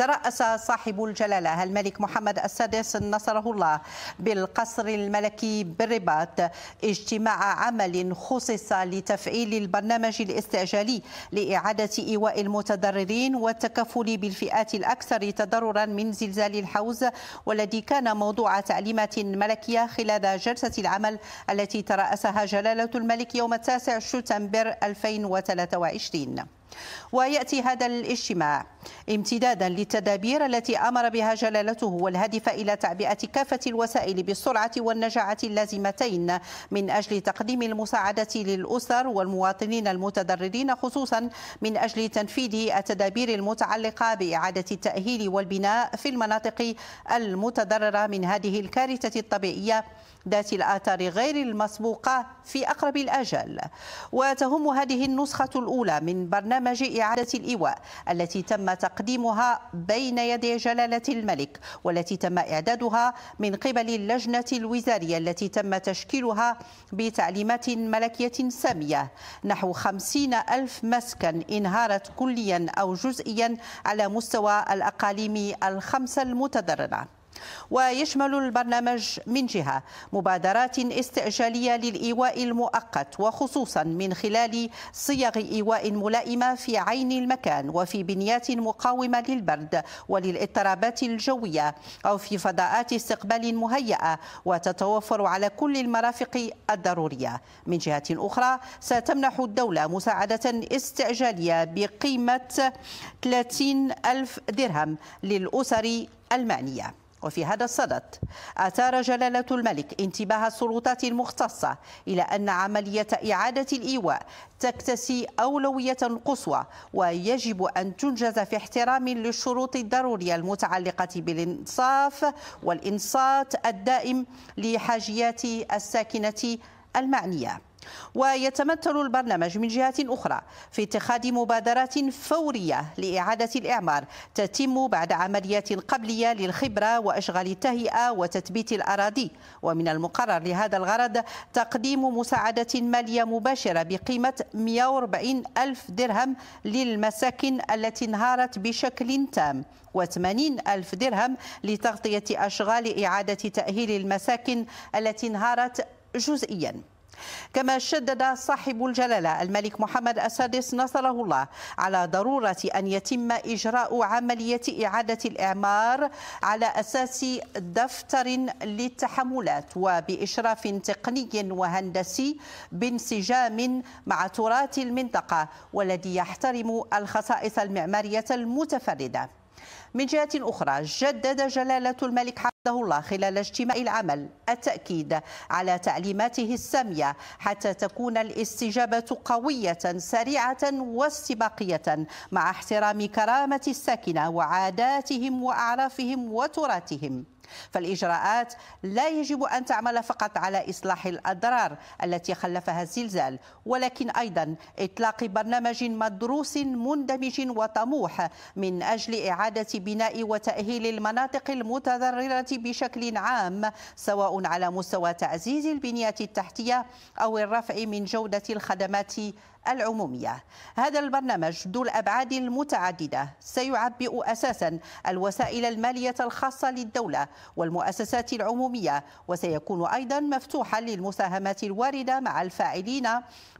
ترأس صاحب الجلالة الملك محمد السادس نصره الله بالقصر الملكي بالرباط اجتماع عمل خصص لتفعيل البرنامج الاستعجالي لإعادة إيواء المتضررين والتكفل بالفئات الأكثر تضررا من زلزال الحوز والذي كان موضوع تعليمات ملكية خلال جلسة العمل التي ترأسها جلالة الملك يوم التاسع شتنبر 2023 ويأتي هذا الاجتماع امتدادا للتدابير التي أمر بها جلالته والهادفة إلى تعبئة كافة الوسائل بالسرعة والنجاعة اللازمتين من أجل تقديم المساعدة للأسر والمواطنين المتضررين خصوصا من أجل تنفيذ التدابير المتعلقة بإعادة التأهيل والبناء في المناطق المتضررة من هذه الكارثة الطبيعية ذات الآثار غير المسبوقة في أقرب الأجل وتهم هذه النسخة الأولى من برنامج برنامج إعادة الإيواء التي تم تقديمها بين يدي جلالة الملك والتي تم إعدادها من قبل اللجنة الوزارية التي تم تشكيلها بتعليمات ملكية سامية نحو خمسين ألف مسكن انهارت كليا أو جزئيا على مستوى الأقاليم الخمسة المتضررة ويشمل البرنامج من جهة مبادرات استعجالية للإيواء المؤقت وخصوصا من خلال صيغ إيواء ملائمة في عين المكان وفي بنيات مقاومة للبرد وللاضطرابات الجوية أو في فضاءات استقبال مهيئة وتتوفر على كل المرافق الضرورية من جهة أخرى ستمنح الدولة مساعدة استعجالية بقيمة 30 ألف درهم للأسر المعنية وفي هذا الصدد أثار جلالة الملك انتباه السلطات المختصة إلى أن عملية إعادة الإيواء تكتسي أولوية قصوى ويجب أن تنجز في احترام للشروط الضرورية المتعلقة بالإنصاف والإنصات الدائم لحاجيات الساكنة المعنيه ويتمثل البرنامج من جهة أخرى في اتخاذ مبادرات فورية لإعادة الإعمار تتم بعد عمليات قبلية للخبرة وإشغال التهيئة وتثبيت الأراضي ومن المقرر لهذا الغرض تقديم مساعدة مالية مباشرة بقيمة 140 ألف درهم للمساكن التي انهارت بشكل تام و80 ألف درهم لتغطية أشغال إعادة تأهيل المساكن التي انهارت جزئياً كما شدد صاحب الجلالة الملك محمد السادس نصره الله على ضرورة أن يتم إجراء عملية إعادة الإعمار على أساس دفتر للتحملات وبإشراف تقني وهندسي بانسجام مع تراث المنطقة والذي يحترم الخصائص المعمارية المتفردة من جهة أخرى جدد جلالة الملك حفظه الله خلال اجتماع العمل التأكيد على تعليماته السامية حتى تكون الاستجابة قوية سريعة واستباقية مع احترام كرامة الساكنة وعاداتهم وأعرافهم وتراثهم فالإجراءات لا يجب أن تعمل فقط على إصلاح الأضرار التي خلفها الزلزال ولكن أيضا إطلاق برنامج مدروس مندمج وطموح من أجل إعادة بناء وتأهيل المناطق المتضررة بشكل عام سواء على مستوى تعزيز البنية التحتية أو الرفع من جودة الخدمات العمومية هذا البرنامج ذو الأبعاد المتعددة سيعبئ أساسا الوسائل المالية الخاصة للدولة والمؤسسات العمومية وسيكون أيضا مفتوحا للمساهمات الواردة مع الفاعلين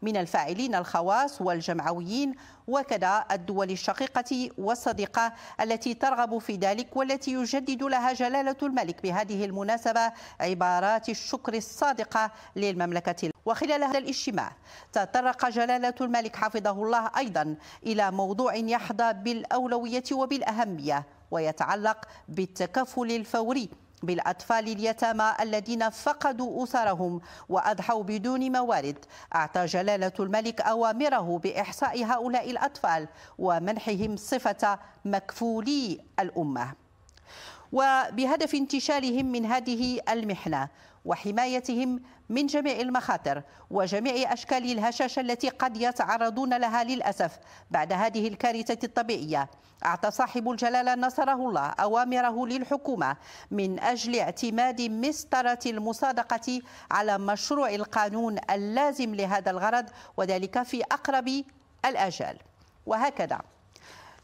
من الفاعلين الخواص والجمعويين وكذا الدول الشقيقة والصديقة التي ترغب في ذلك والتي يجدد لها جلالة الملك بهذه المناسبة عبارات الشكر الصادقة للمملكة وخلال هذا الاجتماع تطرق جلالة الملك حفظه الله أيضا إلى موضوع يحظى بالأولوية وبالأهمية ويتعلق بالتكفل الفوري بالأطفال اليتامى الذين فقدوا أسرهم وأضحوا بدون موارد أعطى جلالة الملك أوامره بإحصاء هؤلاء الأطفال ومنحهم صفة مكفولي الأمة وبهدف انتشالهم من هذه المحنة وحمايتهم من جميع المخاطر وجميع أشكال الهشاشة التي قد يتعرضون لها للأسف بعد هذه الكارثة الطبيعية أعطى صاحب الجلالة نصره الله أوامره للحكومة من أجل اعتماد مسطرة المصادقة على مشروع القانون اللازم لهذا الغرض وذلك في أقرب الآجال وهكذا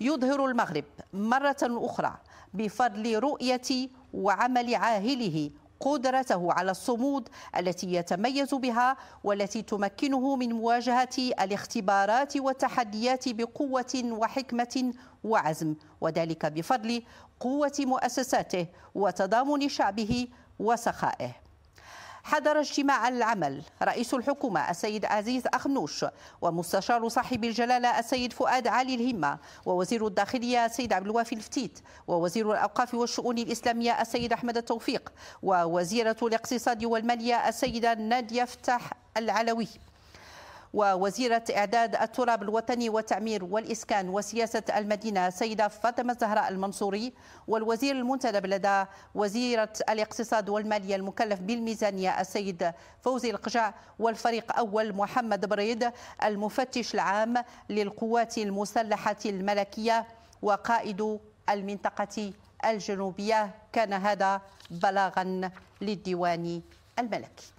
يظهر المغرب مرة أخرى بفضل رؤية وعمل عاهله قدرته على الصمود التي يتميز بها والتي تمكنه من مواجهه الاختبارات والتحديات بقوه وحكمه وعزم وذلك بفضل قوه مؤسساته وتضامن شعبه وسخائه حضر اجتماع العمل رئيس الحكومة السيد عزيز أخنوش ومستشار صاحب الجلالة السيد فؤاد علي الهمة ووزير الداخلية السيد عبد الوافي الفتيت ووزير الأوقاف والشؤون الإسلامية السيد أحمد التوفيق ووزيرة الاقتصاد والمالية السيدة نادية فتح العلوي ووزيرة إعداد التراب الوطني والتعمير والإسكان وسياسة المدينة سيدة فاطمة الزهراء المنصوري والوزير المنتدب لدى وزيرة الاقتصاد والمالية المكلف بالميزانية السيد فوزي القجع والفريق أول محمد بريد المفتش العام للقوات المسلحة الملكية وقائد المنطقة الجنوبية كان هذا بلاغا للديوان الملكي